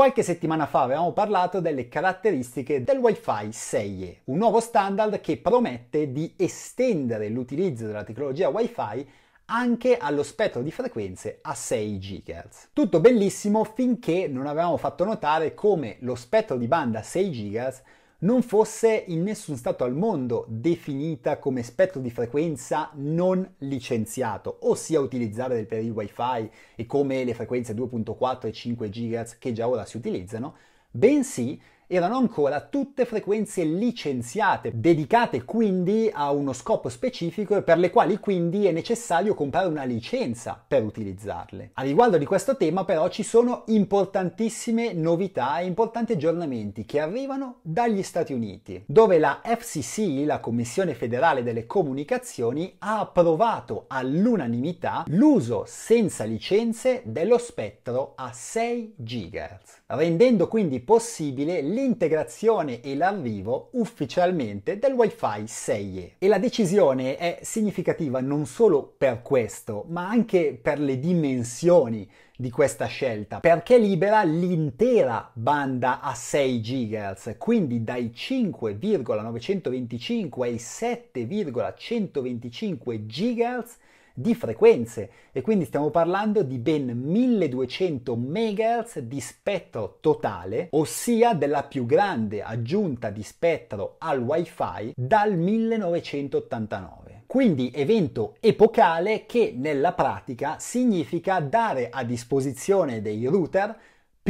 Qualche settimana fa avevamo parlato delle caratteristiche del Wi-Fi 6E, un nuovo standard che promette di estendere l'utilizzo della tecnologia Wi-Fi anche allo spettro di frequenze a 6 GHz. Tutto bellissimo finché non avevamo fatto notare come lo spettro di banda 6 GHz non fosse in nessun stato al mondo definita come spettro di frequenza non licenziato, ossia utilizzabile per il wifi e come le frequenze 2.4 e 5 GHz che già ora si utilizzano, bensì erano ancora tutte frequenze licenziate, dedicate quindi a uno scopo specifico e per le quali quindi è necessario comprare una licenza per utilizzarle. A riguardo di questo tema però ci sono importantissime novità e importanti aggiornamenti che arrivano dagli Stati Uniti, dove la FCC, la Commissione federale delle comunicazioni, ha approvato all'unanimità l'uso senza licenze dello spettro a 6 GHz, rendendo quindi possibile l'integrazione e l'arrivo ufficialmente del Wi-Fi 6E. E la decisione è significativa non solo per questo, ma anche per le dimensioni di questa scelta perché libera l'intera banda a 6 GHz, quindi dai 5,925 ai 7,125 GHz di frequenze e quindi stiamo parlando di ben 1200 MHz di spettro totale, ossia della più grande aggiunta di spettro al wifi dal 1989 quindi evento epocale che nella pratica significa dare a disposizione dei router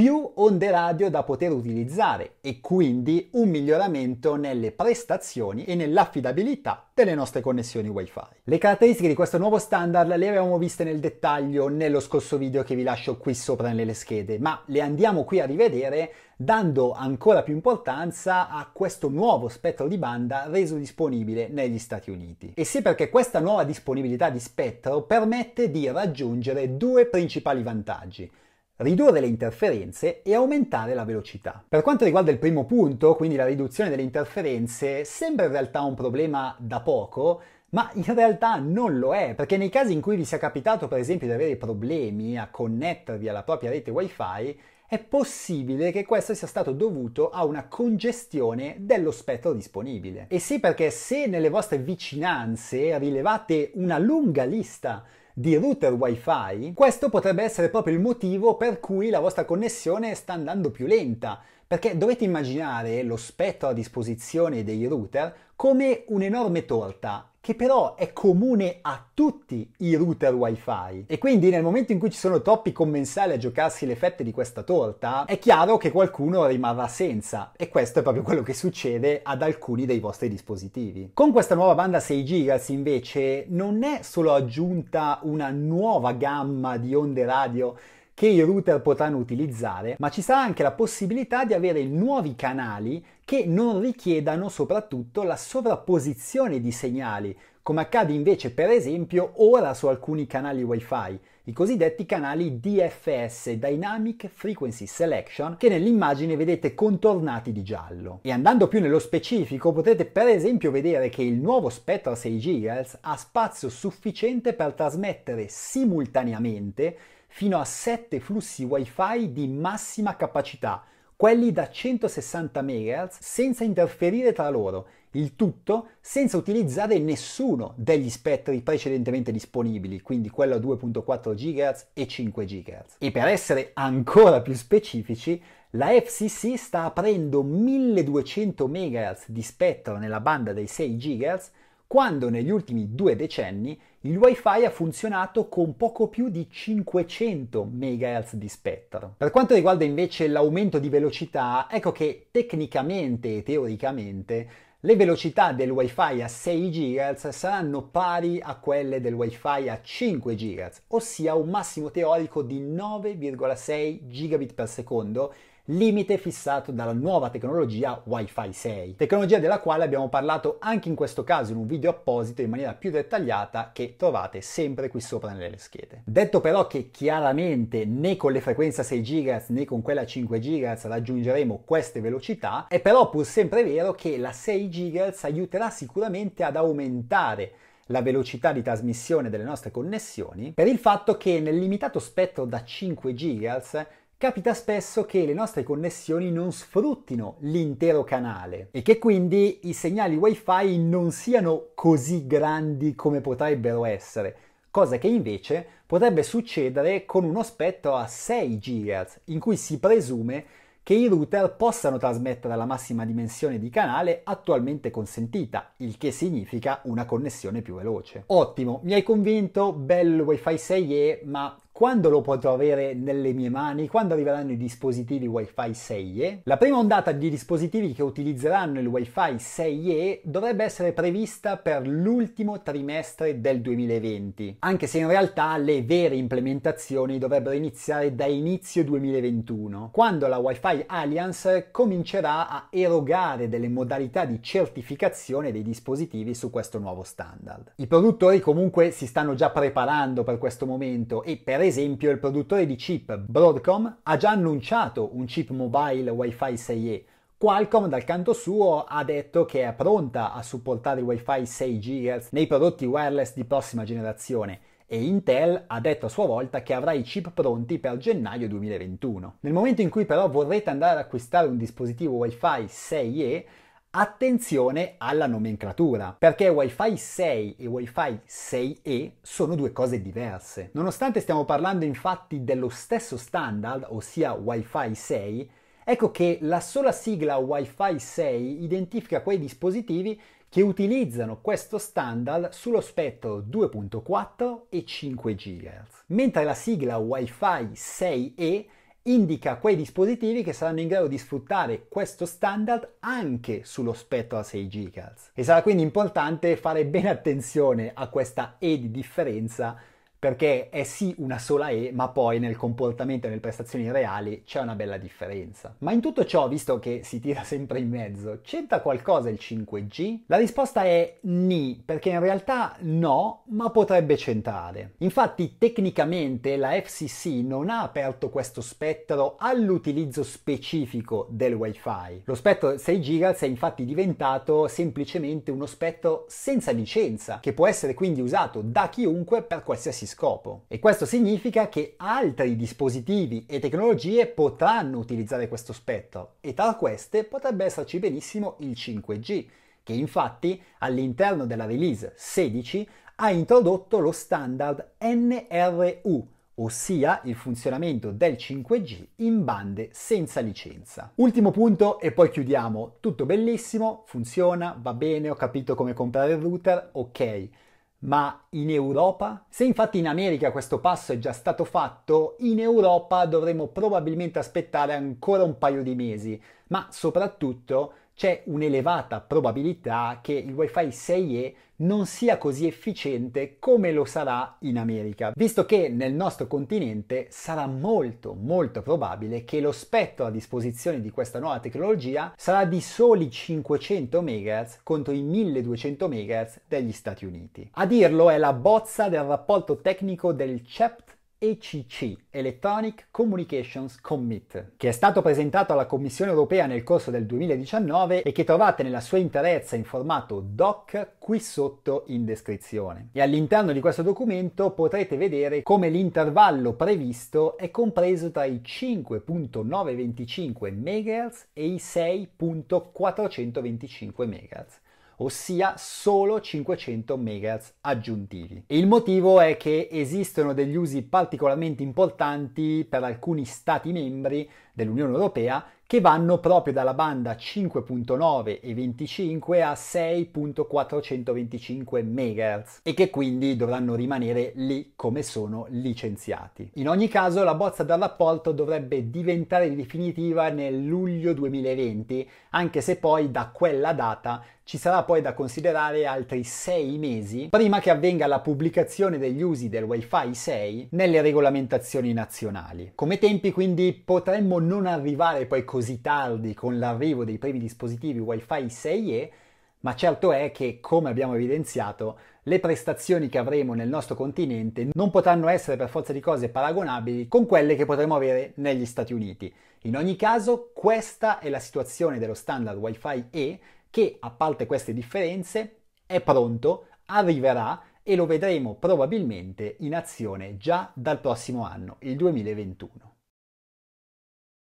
più onde radio da poter utilizzare e quindi un miglioramento nelle prestazioni e nell'affidabilità delle nostre connessioni wifi. Le caratteristiche di questo nuovo standard le avevamo viste nel dettaglio nello scorso video che vi lascio qui sopra nelle schede, ma le andiamo qui a rivedere dando ancora più importanza a questo nuovo spettro di banda reso disponibile negli Stati Uniti. E sì perché questa nuova disponibilità di spettro permette di raggiungere due principali vantaggi ridurre le interferenze e aumentare la velocità. Per quanto riguarda il primo punto, quindi la riduzione delle interferenze, sembra in realtà un problema da poco, ma in realtà non lo è, perché nei casi in cui vi sia capitato per esempio di avere problemi a connettervi alla propria rete wifi, è possibile che questo sia stato dovuto a una congestione dello spettro disponibile. E sì, perché se nelle vostre vicinanze rilevate una lunga lista di router wifi, questo potrebbe essere proprio il motivo per cui la vostra connessione sta andando più lenta, perché dovete immaginare lo spettro a disposizione dei router come un'enorme torta che però è comune a tutti i router wifi e quindi nel momento in cui ci sono troppi commensali a giocarsi le fette di questa torta è chiaro che qualcuno rimarrà senza e questo è proprio quello che succede ad alcuni dei vostri dispositivi. Con questa nuova banda 6 GHz invece non è solo aggiunta una nuova gamma di onde radio che i router potranno utilizzare, ma ci sarà anche la possibilità di avere nuovi canali che non richiedano soprattutto la sovrapposizione di segnali, come accade invece per esempio ora su alcuni canali WiFi, i cosiddetti canali DFS, Dynamic Frequency Selection, che nell'immagine vedete contornati di giallo. E andando più nello specifico potete per esempio vedere che il nuovo Spectra 6 GHz ha spazio sufficiente per trasmettere simultaneamente fino a 7 flussi WiFi di massima capacità, quelli da 160 MHz senza interferire tra loro, il tutto senza utilizzare nessuno degli spettri precedentemente disponibili, quindi quello a 2.4 GHz e 5 GHz. E per essere ancora più specifici, la FCC sta aprendo 1200 MHz di spettro nella banda dei 6 GHz quando negli ultimi due decenni il WiFi ha funzionato con poco più di 500 MHz di spettro. Per quanto riguarda invece l'aumento di velocità, ecco che tecnicamente e teoricamente le velocità del WiFi a 6 GHz saranno pari a quelle del WiFi a 5 GHz, ossia un massimo teorico di 9,6 Gbps limite fissato dalla nuova tecnologia Wi-Fi 6, tecnologia della quale abbiamo parlato anche in questo caso in un video apposito in maniera più dettagliata che trovate sempre qui sopra nelle schede. Detto però che chiaramente né con le frequenze 6 GHz né con quella 5 GHz raggiungeremo queste velocità, è però pur sempre vero che la 6 GHz aiuterà sicuramente ad aumentare la velocità di trasmissione delle nostre connessioni per il fatto che nel limitato spettro da 5 GHz capita spesso che le nostre connessioni non sfruttino l'intero canale e che quindi i segnali wifi non siano così grandi come potrebbero essere, cosa che invece potrebbe succedere con uno spettro a 6 GHz, in cui si presume che i router possano trasmettere la massima dimensione di canale attualmente consentita, il che significa una connessione più veloce. Ottimo, mi hai convinto, bel il WiFi 6E, ma quando lo potrò avere nelle mie mani? Quando arriveranno i dispositivi Wi-Fi 6E? La prima ondata di dispositivi che utilizzeranno il Wi-Fi 6E dovrebbe essere prevista per l'ultimo trimestre del 2020, anche se in realtà le vere implementazioni dovrebbero iniziare da inizio 2021, quando la Wi-Fi Alliance comincerà a erogare delle modalità di certificazione dei dispositivi su questo nuovo standard. I produttori comunque si stanno già preparando per questo momento e per ad esempio il produttore di chip Broadcom ha già annunciato un chip mobile Wi-Fi 6E. Qualcomm dal canto suo ha detto che è pronta a supportare il Wi-Fi 6 GHz nei prodotti wireless di prossima generazione e Intel ha detto a sua volta che avrà i chip pronti per gennaio 2021. Nel momento in cui però vorrete andare ad acquistare un dispositivo Wi-Fi 6E, Attenzione alla nomenclatura, perché Wi-Fi 6 e Wi-Fi 6E sono due cose diverse. Nonostante stiamo parlando infatti dello stesso standard, ossia Wi-Fi 6, ecco che la sola sigla Wi-Fi 6 identifica quei dispositivi che utilizzano questo standard sullo spettro 2.4 e 5 GHz, mentre la sigla Wi-Fi 6E indica quei dispositivi che saranno in grado di sfruttare questo standard anche sullo spettro a 6 GHz. E sarà quindi importante fare bene attenzione a questa E di differenza perché è sì una sola E, ma poi nel comportamento e nelle prestazioni reali c'è una bella differenza. Ma in tutto ciò, visto che si tira sempre in mezzo, c'entra qualcosa il 5G? La risposta è ni, perché in realtà no, ma potrebbe centrare. Infatti, tecnicamente la FCC non ha aperto questo spettro all'utilizzo specifico del Wi-Fi. Lo spettro 6 GHz è infatti diventato semplicemente uno spettro senza licenza, che può essere quindi usato da chiunque per qualsiasi scopo. E questo significa che altri dispositivi e tecnologie potranno utilizzare questo spettro e tra queste potrebbe esserci benissimo il 5G, che infatti all'interno della release 16 ha introdotto lo standard NRU, ossia il funzionamento del 5G in bande senza licenza. Ultimo punto e poi chiudiamo. Tutto bellissimo, funziona, va bene, ho capito come comprare il router, ok. Ma in Europa? Se infatti in America questo passo è già stato fatto, in Europa dovremo probabilmente aspettare ancora un paio di mesi, ma soprattutto c'è un'elevata probabilità che il WiFi 6E non sia così efficiente come lo sarà in America, visto che nel nostro continente sarà molto molto probabile che lo spettro a disposizione di questa nuova tecnologia sarà di soli 500 MHz contro i 1200 MHz degli Stati Uniti. A dirlo è la bozza del rapporto tecnico del CEPT ECC, Electronic Communications Commit, che è stato presentato alla Commissione europea nel corso del 2019 e che trovate nella sua interezza in formato doc qui sotto in descrizione. E all'interno di questo documento potrete vedere come l'intervallo previsto è compreso tra i 5.925 MHz e i 6.425 MHz ossia solo 500 MHz aggiuntivi. E il motivo è che esistono degli usi particolarmente importanti per alcuni stati membri dell'Unione Europea che vanno proprio dalla banda 5.9 e 25 a 6.425 MHz e che quindi dovranno rimanere lì come sono licenziati. In ogni caso la bozza del rapporto dovrebbe diventare definitiva nel luglio 2020, anche se poi da quella data ci sarà poi da considerare altri 6 mesi prima che avvenga la pubblicazione degli usi del Wi-Fi 6 nelle regolamentazioni nazionali. Come tempi quindi potremmo non arrivare poi così tardi con l'arrivo dei primi dispositivi Wi-Fi 6E, ma certo è che, come abbiamo evidenziato, le prestazioni che avremo nel nostro continente non potranno essere per forza di cose paragonabili con quelle che potremo avere negli Stati Uniti. In ogni caso, questa è la situazione dello standard Wi-Fi E che, a parte queste differenze, è pronto, arriverà e lo vedremo probabilmente in azione già dal prossimo anno, il 2021.